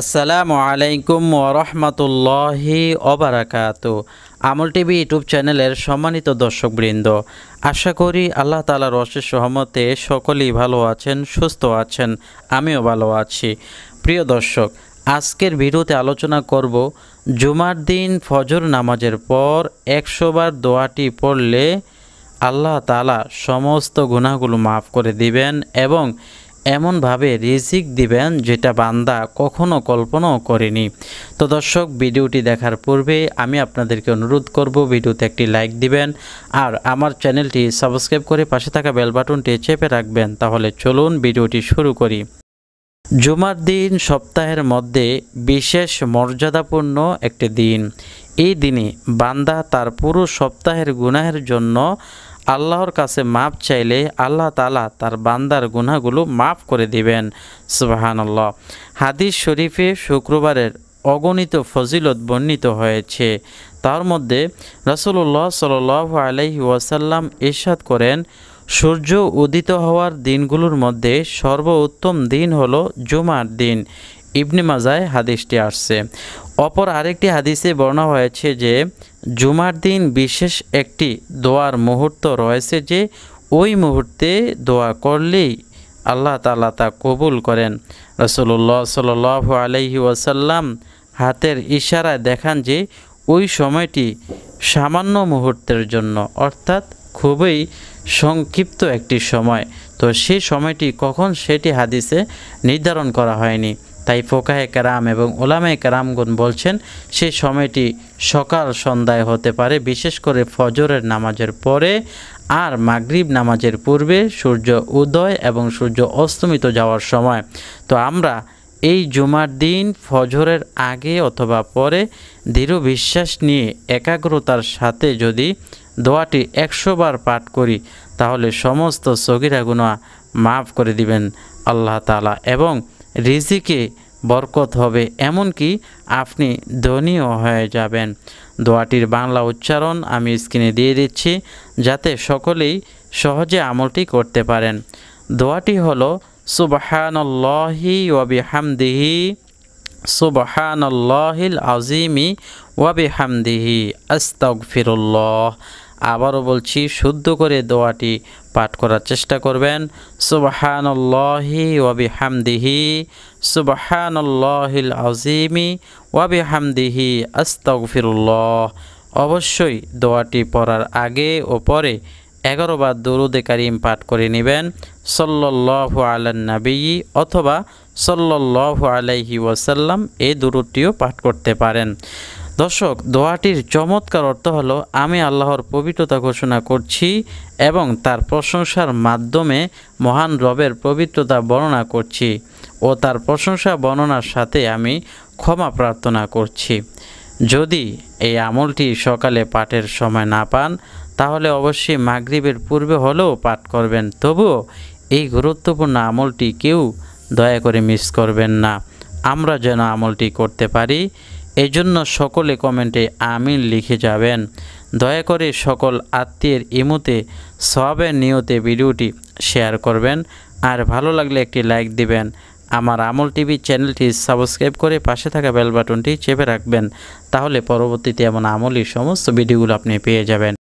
আসসালামু আলাইকুম ওরহমতুল্লাহি অবরাকাত আমল টিভি ইউটিউব চ্যানেলের সম্মানিত দর্শকবৃন্দ আশা করি আল্লাহ তালার অশেষ সহমতে সকলেই ভালো আছেন সুস্থ আছেন আমিও ভালো আছি প্রিয় দর্শক আজকের ভিডিওতে আলোচনা করব জুমার দিন ফজর নামাজের পর একশোবার দোয়াটি পড়লে আল্লাহ তালা সমস্ত গুণাগুলো মাফ করে দিবেন এবং এমনভাবে রিজিক দিবেন যেটা বান্দা কখনো কল্পনাও করেনি তো দর্শক ভিডিওটি দেখার পূর্বে আমি আপনাদেরকে অনুরোধ করব ভিডিওতে একটি লাইক দিবেন আর আমার চ্যানেলটি সাবস্ক্রাইব করে পাশে থাকা বেল বাটনটি চেপে রাখবেন তাহলে চলুন ভিডিওটি শুরু করি জুমার দিন সপ্তাহের মধ্যে বিশেষ মর্যাদাপূর্ণ একটি দিন এই দিনে বান্দা তার পুরো সপ্তাহের গুনাহের জন্য আল্লাহর কাছে মাপ চাইলে আল্লাহ তালা তার বান্দার গুনাগুলো মাফ করে দিবেন সুবাহানল্লাহ হাদিস শরীফে শুক্রবারের অগণিত ফজিলত বর্ণিত হয়েছে তার মধ্যে রসুল্লাহ সাল আলহি ওয়াসাল্লাম ইরশাদ করেন সূর্য উদিত হওয়ার দিনগুলোর মধ্যে সর্বোত্তম দিন হল জুমার দিন ইবনে মাজায় হাদিসটি আসছে অপর আরেকটি হাদিসে বর্ণনা হয়েছে যে জুমার দিন বিশেষ একটি দোয়ার মুহূর্ত রয়েছে যে ওই মুহূর্তে দোয়া করলেই আল্লাহ তালা তা কবুল করেন রসল্লা সাল আলহি ওয়াসাল্লাম হাতের ইশারায় দেখান যে ওই সময়টি সামান্য মুহূর্তের জন্য অর্থাৎ খুবই সংক্ষিপ্ত একটি সময় তো সেই সময়টি কখন সেটি হাদিসে নির্ধারণ করা হয়নি তাই ফোকাহে কারাম এবং ওলামে কারামগুন বলছেন সেই সময়টি সকাল সন্ধ্যায় হতে পারে বিশেষ করে ফজরের নামাজের পরে আর মাগরীব নামাজের পূর্বে সূর্য উদয় এবং সূর্য অস্তমিত যাওয়ার সময় তো আমরা এই জুমার দিন ফজরের আগে অথবা পরে দৃঢ় বিশ্বাস নিয়ে একাগ্রতার সাথে যদি দোয়াটি একশোবার পাঠ করি তাহলে সমস্ত সগিরাগুনা মাফ করে দিবেন আল্লাহ তালা এবং রিজিকে বরকত হবে এমনকি আপনি ধনীও হয়ে যাবেন দোয়াটির বাংলা উচ্চারণ আমি স্ক্রিনে দিয়ে দিচ্ছি যাতে সকলেই সহজে আমলটি করতে পারেন দোয়াটি হলো সুবাহানল্লাহি ওয়াবিহামদিহি সুবাহানল্লাহিল আজিমি ওয়াবিহামদিহি আস্তাগফিরুল্লাহ আবারও বলছি শুদ্ধ করে দোয়াটি পাঠ করার চেষ্টা করবেন সুবাহানল্লাহি ওয়াবি হামদিহি সুবাহানল্লাহিল আজিমি ওয়াবি হামদিহি আস্তফিরুল্লাহ অবশ্যই দোয়াটি পড়ার আগে ও পরে এগারো বার দরুদে কারিম পাঠ করে নেবেন সল্লল্লাহু আলান অথবা সল্লল্লাহু আলাইহি ওয়াসাল্লাম এই দরুদটিও পাঠ করতে পারেন দর্শক দোয়াটির চমৎকার অর্থ হলো আমি আল্লাহর পবিত্রতা ঘোষণা করছি এবং তার প্রশংসার মাধ্যমে মহান রবের পবিত্রতা বর্ণনা করছি ও তার প্রশংসা বর্ণনার সাথে আমি ক্ষমা প্রার্থনা করছি যদি এই আমলটি সকালে পাঠের সময় না পান তাহলে অবশ্যই মাগরীবের পূর্বে হলেও পাঠ করবেন তবুও এই গুরুত্বপূর্ণ আমলটি কেউ দয়া করে মিস করবেন না আমরা যেন আমলটি করতে পারি এজন্য সকলে কমেন্টে আমিন লিখে যাবেন দয়া করে সকল আত্মীয়ের ইমুতে সবের নিয়তে ভিডিওটি শেয়ার করবেন আর ভালো লাগলে একটি লাইক দিবেন আমার আমল টিভি চ্যানেলটি সাবস্ক্রাইব করে পাশে থাকা বেল বাটনটি চেপে রাখবেন তাহলে পরবর্তীতে এমন আমলই সমস্ত ভিডিওগুলো আপনি পেয়ে যাবেন